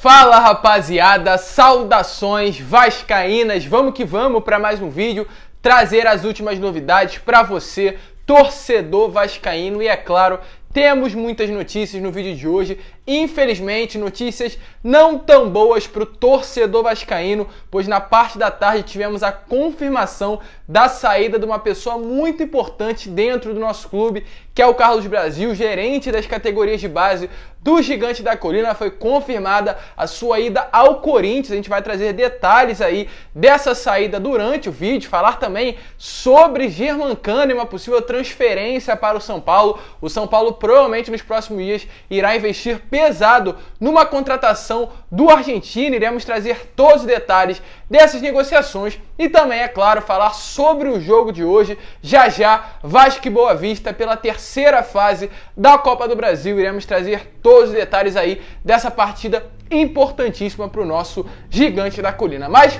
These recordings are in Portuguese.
Fala rapaziada, saudações vascaínas, vamos que vamos para mais um vídeo, trazer as últimas novidades para você, torcedor vascaíno e é claro, temos muitas notícias no vídeo de hoje. Infelizmente, notícias não tão boas para o torcedor vascaíno, pois na parte da tarde tivemos a confirmação da saída de uma pessoa muito importante dentro do nosso clube, que é o Carlos Brasil, gerente das categorias de base do Gigante da Colina. Foi confirmada a sua ida ao Corinthians. A gente vai trazer detalhes aí dessa saída durante o vídeo, falar também sobre Germancano e uma possível transferência para o São Paulo. O São Paulo provavelmente nos próximos dias irá investir pesado numa contratação do argentino. Iremos trazer todos os detalhes dessas negociações e também, é claro, falar sobre o jogo de hoje. Já já, Vasco e Boa Vista pela terceira fase da Copa do Brasil. Iremos trazer todos os detalhes aí dessa partida importantíssima para o nosso gigante da colina. Mas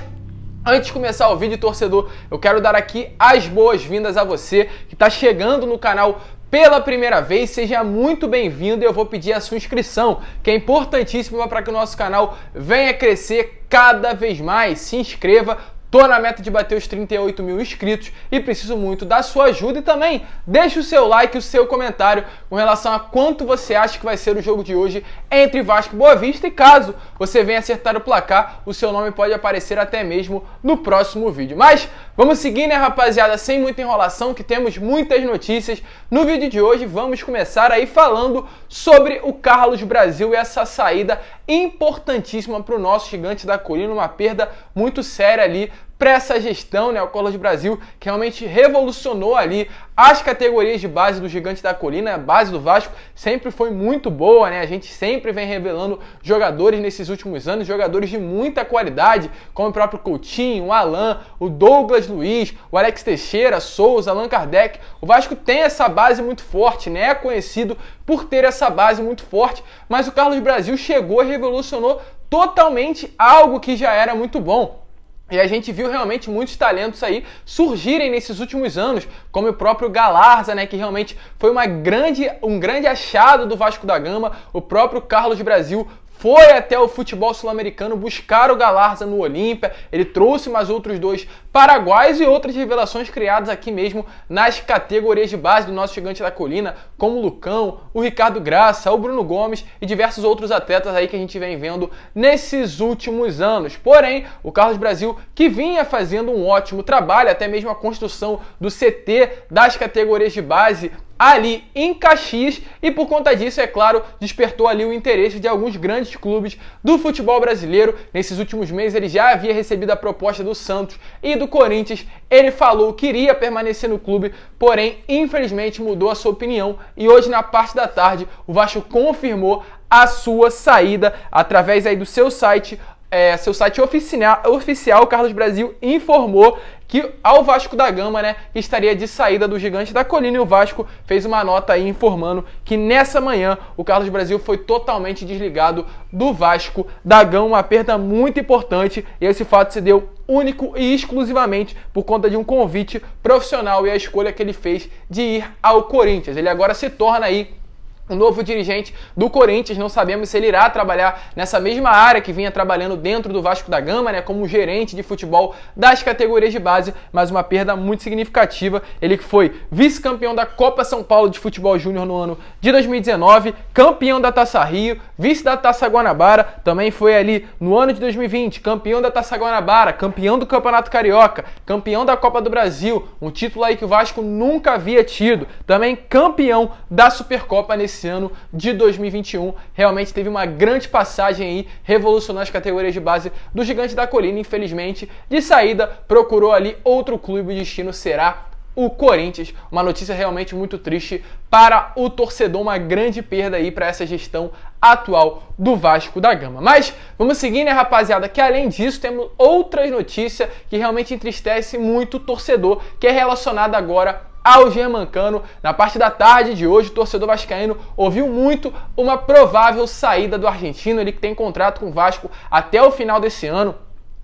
Antes de começar o vídeo, torcedor, eu quero dar aqui as boas-vindas a você que está chegando no canal pela primeira vez, seja muito bem-vindo e eu vou pedir a sua inscrição, que é importantíssima para que o nosso canal venha crescer cada vez mais. Se inscreva, Tô na meta de bater os 38 mil inscritos e preciso muito da sua ajuda e também deixe o seu like, o seu comentário com relação a quanto você acha que vai ser o jogo de hoje entre Vasco e Boa Vista e caso você venha acertar o placar, o seu nome pode aparecer até mesmo no próximo vídeo. Mas vamos seguir, né, rapaziada, sem muita enrolação, que temos muitas notícias. No vídeo de hoje vamos começar aí falando sobre o Carlos Brasil e essa saída importantíssima para o nosso gigante da colina, uma perda muito séria ali para essa gestão, né? O Collor de Brasil que realmente revolucionou ali as categorias de base do Gigante da Colina, a base do Vasco sempre foi muito boa, né? A gente sempre vem revelando jogadores nesses últimos anos, jogadores de muita qualidade, como o próprio Coutinho, o Alan, o Douglas Luiz, o Alex Teixeira, Souza, Allan Kardec. O Vasco tem essa base muito forte, né? É conhecido por ter essa base muito forte, mas o Carlos Brasil chegou e revolucionou totalmente algo que já era muito bom. E a gente viu realmente muitos talentos aí surgirem nesses últimos anos, como o próprio Galarza, né, que realmente foi uma grande, um grande achado do Vasco da Gama, o próprio Carlos Brasil foi até o futebol sul-americano buscar o Galarza no Olímpia, ele trouxe mais outros dois paraguaios e outras revelações criadas aqui mesmo nas categorias de base do nosso gigante da colina, como o Lucão, o Ricardo Graça, o Bruno Gomes e diversos outros atletas aí que a gente vem vendo nesses últimos anos. Porém, o Carlos Brasil, que vinha fazendo um ótimo trabalho, até mesmo a construção do CT das categorias de base ali em Caxias e por conta disso, é claro, despertou ali o interesse de alguns grandes clubes do futebol brasileiro. Nesses últimos meses ele já havia recebido a proposta do Santos e do Corinthians. Ele falou que iria permanecer no clube, porém, infelizmente mudou a sua opinião e hoje na parte da tarde o Vasco confirmou a sua saída através aí do seu site é, seu site oficial, oficial, Carlos Brasil informou que ao Vasco da Gama, né, que estaria de saída do gigante da colina e o Vasco fez uma nota aí informando que nessa manhã o Carlos Brasil foi totalmente desligado do Vasco da Gama, uma perda muito importante e esse fato se deu único e exclusivamente por conta de um convite profissional e a escolha que ele fez de ir ao Corinthians. Ele agora se torna aí o novo dirigente do Corinthians, não sabemos se ele irá trabalhar nessa mesma área que vinha trabalhando dentro do Vasco da Gama, né, como gerente de futebol das categorias de base, mas uma perda muito significativa. Ele que foi vice-campeão da Copa São Paulo de Futebol Júnior no ano de 2019, campeão da Taça Rio, vice da Taça Guanabara, também foi ali no ano de 2020, campeão da Taça Guanabara, campeão do Campeonato Carioca, campeão da Copa do Brasil, um título aí que o Vasco nunca havia tido, também campeão da Supercopa nesse esse ano de 2021. Realmente teve uma grande passagem aí, revolucionou as categorias de base do Gigante da Colina, infelizmente. De saída, procurou ali outro clube, o destino será o Corinthians. Uma notícia realmente muito triste para o torcedor, uma grande perda aí para essa gestão atual do Vasco da Gama. Mas vamos seguir, né, rapaziada? Que além disso, temos outras notícias que realmente entristece muito o torcedor, que é relacionada agora ao Germancano. Na parte da tarde de hoje, o torcedor vascaíno ouviu muito uma provável saída do argentino, ele que tem contrato com o Vasco até o final desse ano.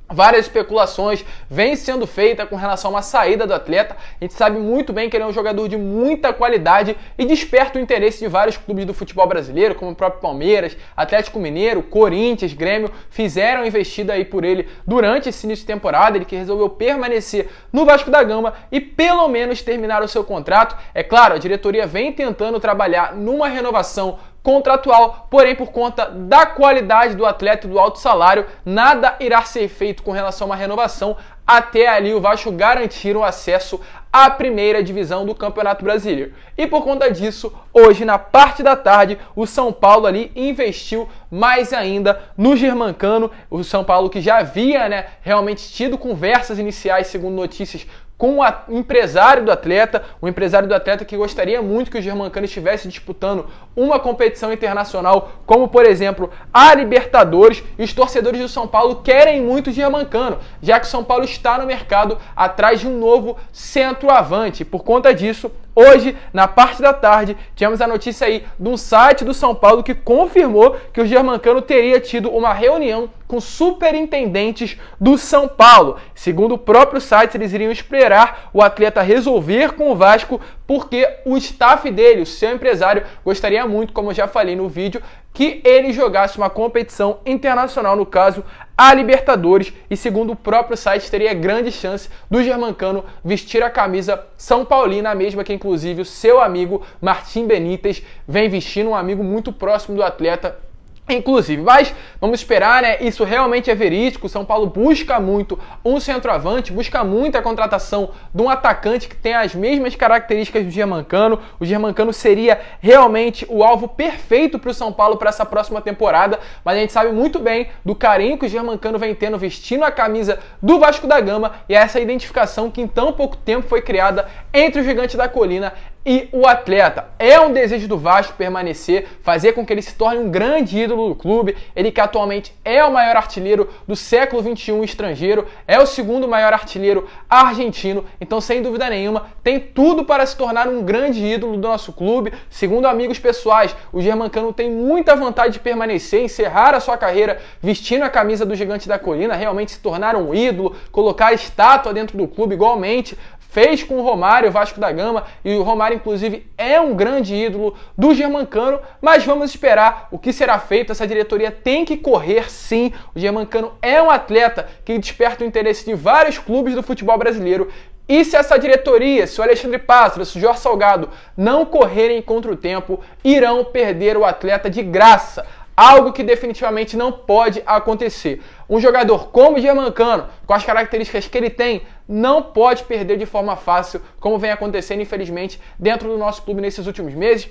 Várias especulações vêm sendo feitas com relação a uma saída do atleta. A gente sabe muito bem que ele é um jogador de muita qualidade e desperta o interesse de vários clubes do futebol brasileiro, como o próprio Palmeiras, Atlético Mineiro, Corinthians, Grêmio, fizeram investida aí por ele durante esse início de temporada. Ele que resolveu permanecer no Vasco da Gama e pelo menos terminar o seu contrato. É claro, a diretoria vem tentando trabalhar numa renovação contratual, porém por conta da qualidade do atleta e do alto salário, nada irá ser feito com relação a uma renovação até ali o Vasco garantir o acesso à primeira divisão do Campeonato Brasileiro. E por conta disso, hoje na parte da tarde, o São Paulo ali investiu mais ainda no Germancano, o São Paulo que já havia, né, realmente tido conversas iniciais, segundo notícias com o empresário do atleta, o empresário do atleta que gostaria muito que o Germancano estivesse disputando uma competição internacional, como por exemplo a Libertadores, e os torcedores do São Paulo querem muito o Germancano, já que o São Paulo está no mercado atrás de um novo centroavante. Por conta disso, Hoje, na parte da tarde, tivemos a notícia aí de um site do São Paulo que confirmou que o Germancano teria tido uma reunião com superintendentes do São Paulo. Segundo o próprio site, eles iriam esperar o atleta resolver com o Vasco porque o staff dele, o seu empresário, gostaria muito, como eu já falei no vídeo, que ele jogasse uma competição internacional, no caso a Libertadores, e segundo o próprio site, teria grande chance do Germancano vestir a camisa São Paulina, a mesma que inclusive o seu amigo Martim Benítez vem vestindo, um amigo muito próximo do atleta Inclusive, mas vamos esperar, né? Isso realmente é verídico. São Paulo busca muito um centroavante, busca muito a contratação de um atacante que tem as mesmas características do Germancano. O Germancano seria realmente o alvo perfeito para o São Paulo para essa próxima temporada, mas a gente sabe muito bem do carinho que o Germancano vem tendo vestindo a camisa do Vasco da Gama e é essa identificação que em tão pouco tempo foi criada entre o Gigante da Colina e o atleta. É um desejo do Vasco permanecer, fazer com que ele se torne um grande ídolo do clube. Ele que atualmente é o maior artilheiro do século XXI estrangeiro, é o segundo maior artilheiro argentino. Então, sem dúvida nenhuma, tem tudo para se tornar um grande ídolo do nosso clube. Segundo amigos pessoais, o Germancano tem muita vontade de permanecer, encerrar a sua carreira vestindo a camisa do Gigante da Colina, realmente se tornar um ídolo, colocar estátua dentro do clube igualmente fez com o Romário, o Vasco da Gama, e o Romário, inclusive, é um grande ídolo do Germancano, mas vamos esperar o que será feito. Essa diretoria tem que correr sim. O Germancano é um atleta que desperta o interesse de vários clubes do futebol brasileiro. E se essa diretoria, se o Alexandre Pássaro, se o Jorge Salgado não correrem contra o tempo, irão perder o atleta de graça. Algo que definitivamente não pode acontecer. Um jogador como o Germancano, com as características que ele tem, não pode perder de forma fácil, como vem acontecendo, infelizmente, dentro do nosso clube nesses últimos meses.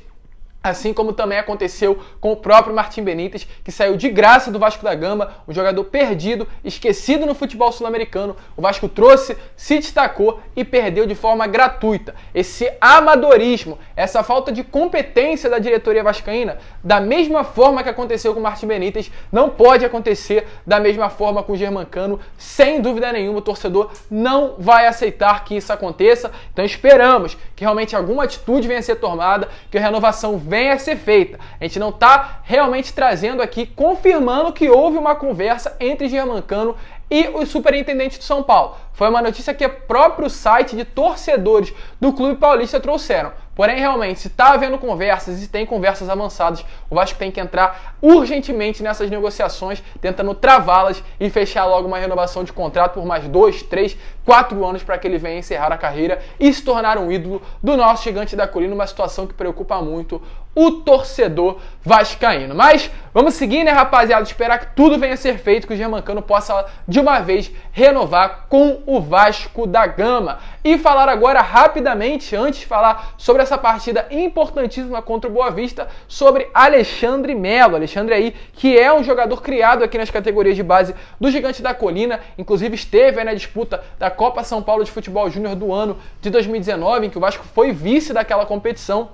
Assim como também aconteceu com o próprio Martim Benítez, que saiu de graça do Vasco da Gama, um jogador perdido, esquecido no futebol sul-americano. O Vasco trouxe, se destacou e perdeu de forma gratuita. Esse amadorismo, essa falta de competência da diretoria vascaína, da mesma forma que aconteceu com o Martin Benítez, não pode acontecer da mesma forma com o Germancano. Sem dúvida nenhuma, o torcedor não vai aceitar que isso aconteça. Então esperamos que realmente alguma atitude venha a ser tomada, que a renovação venha a ser feita. A gente não está realmente trazendo aqui, confirmando que houve uma conversa entre Germancano e o superintendente do São Paulo. Foi uma notícia que o próprio site de torcedores do Clube Paulista trouxeram. Porém, realmente, se está havendo conversas e tem conversas avançadas, o Vasco tem que entrar urgentemente nessas negociações, tentando travá-las e fechar logo uma renovação de contrato por mais dois, três, quatro anos para que ele venha encerrar a carreira e se tornar um ídolo do nosso gigante da colina, uma situação que preocupa muito o torcedor vascaíno. Mas vamos seguir, né, rapaziada? Esperar que tudo venha a ser feito, que o Germancano possa de uma vez renovar com o Vasco da Gama. E falar agora rapidamente, antes de falar sobre a essa partida importantíssima contra o Boa Vista sobre Alexandre Melo. Alexandre aí, que é um jogador criado aqui nas categorias de base do Gigante da Colina, inclusive esteve na disputa da Copa São Paulo de Futebol Júnior do ano de 2019, em que o Vasco foi vice daquela competição.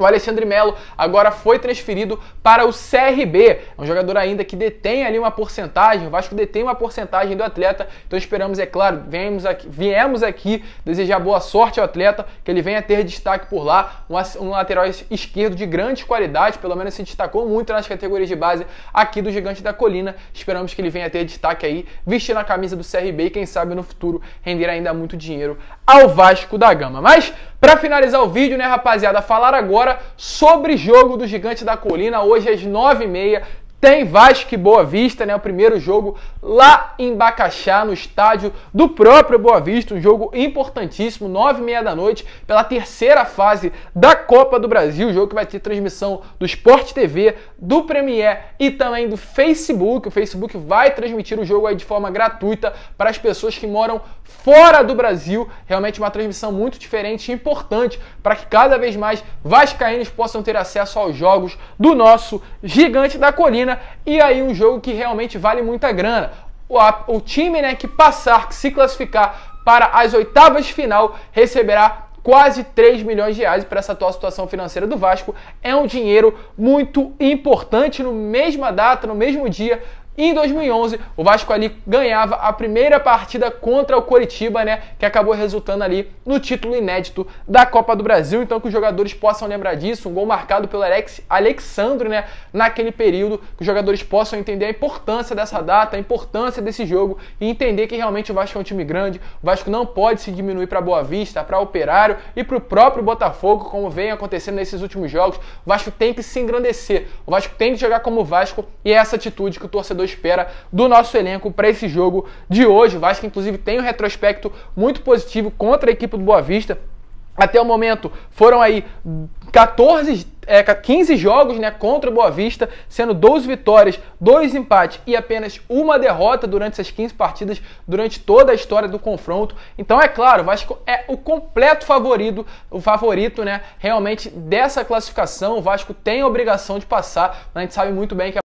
O Alexandre Melo agora foi transferido para o CRB. É um jogador ainda que detém ali uma porcentagem, o Vasco detém uma porcentagem do atleta. Então esperamos, é claro, viemos aqui, viemos aqui desejar boa sorte ao atleta, que ele venha a ter destaque por lá. Um, lateral esquerdo de grande qualidade, pelo menos se destacou muito nas categorias de base aqui do Gigante da Colina. Esperamos que ele venha a ter destaque aí, vestindo a camisa do CRB e quem sabe no futuro render ainda muito dinheiro ao Vasco da Gama. Mas para finalizar o vídeo, né, rapaziada, falar agora sobre jogo do Gigante da Colina, hoje às 9h30, tem Vasco e Boa Vista, né? O primeiro jogo lá em Bacaxá, no estádio do próprio Boa Vista, um jogo importantíssimo, nove e meia da noite, pela terceira fase da Copa do Brasil, jogo que vai ter transmissão do Sport TV, do Premier e também do Facebook. O Facebook vai transmitir o jogo aí de forma gratuita para as pessoas que moram fora do Brasil. Realmente uma transmissão muito diferente e importante para que cada vez mais vascaínos possam ter acesso aos jogos do nosso gigante da colina e aí um jogo que realmente vale muita grana. O, o time né, que passar, que se classificar para as oitavas de final, receberá quase 3 milhões de reais para essa atual situação financeira do Vasco. É um dinheiro muito importante no mesma data, no mesmo dia, em 2011, o Vasco ali ganhava a primeira partida contra o Coritiba, né, que acabou resultando ali no título inédito da Copa do Brasil. Então que os jogadores possam lembrar disso, um gol marcado pelo Alex Alexandre, né, naquele período, que os jogadores possam entender a importância dessa data, a importância desse jogo e entender que realmente o Vasco é um time grande. O Vasco não pode se diminuir para Boa Vista, para Operário e para o próprio Botafogo, como vem acontecendo nesses últimos jogos. O Vasco tem que se engrandecer. O Vasco tem que jogar como o Vasco e é essa atitude que o torcedor espera do nosso elenco para esse jogo de hoje. O Vasco, inclusive, tem um retrospecto muito positivo contra a equipe do Boa Vista. Até o momento foram aí 14, é, 15 jogos né, contra o Boa Vista, sendo 12 vitórias, 2 empates e apenas uma derrota durante essas 15 partidas, durante toda a história do confronto. Então é claro, o Vasco é o completo favorito, o favorito né, realmente dessa classificação. O Vasco tem a obrigação de passar, mas a gente sabe muito bem que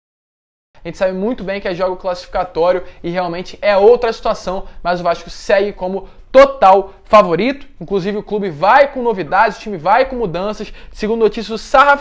a gente sabe muito bem que é jogo classificatório e realmente é outra situação, mas o Vasco segue como total favorito. Inclusive, o clube vai com novidades, o time vai com mudanças. Segundo notícias, o Sarra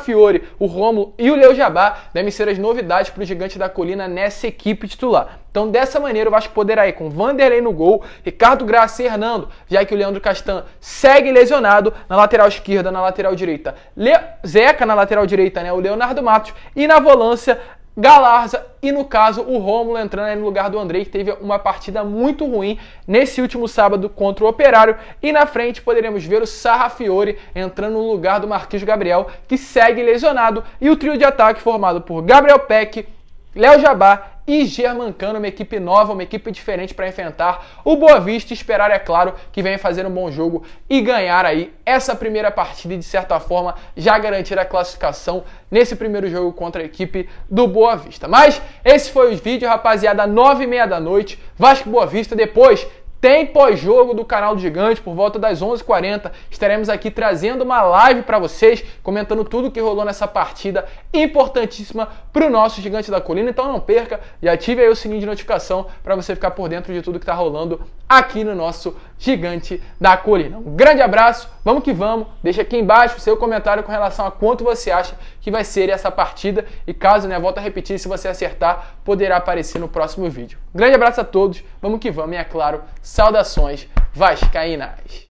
o Romulo e o Leo Jabá devem ser as novidades para o Gigante da Colina nessa equipe titular. Então, dessa maneira, o Vasco poderá ir com Vanderlei no gol, Ricardo Graça e Hernando, já que o Leandro Castan segue lesionado na lateral esquerda, na lateral direita. Le... Zeca na lateral direita, né? O Leonardo Matos. E na volância, Galarza e, no caso, o Rômulo entrando aí no lugar do Andrei, que teve uma partida muito ruim nesse último sábado contra o Operário. E na frente poderemos ver o Sarrafiore entrando no lugar do Marquinhos Gabriel, que segue lesionado, e o trio de ataque formado por Gabriel Peck, Léo Jabá e Germancano, uma equipe nova, uma equipe diferente para enfrentar o Boa Vista. Esperar, é claro, que venha fazer um bom jogo e ganhar aí essa primeira partida e, de certa forma, já garantir a classificação nesse primeiro jogo contra a equipe do Boa Vista. Mas esse foi o vídeo, rapaziada, nove e meia da noite, Vasco Boa Vista. Depois tem pós-jogo do canal do Gigante por volta das 11h40. Estaremos aqui trazendo uma live para vocês, comentando tudo que rolou nessa partida importantíssima para o nosso Gigante da Colina. Então não perca e ative aí o sininho de notificação para você ficar por dentro de tudo que está rolando aqui no nosso Gigante da Colina. Um grande abraço, vamos que vamos. Deixa aqui embaixo o seu comentário com relação a quanto você acha que vai ser essa partida e caso, né, volta a repetir, se você acertar, poderá aparecer no próximo vídeo. Um grande abraço a todos, vamos que vamos e é claro, saudações vascaínas.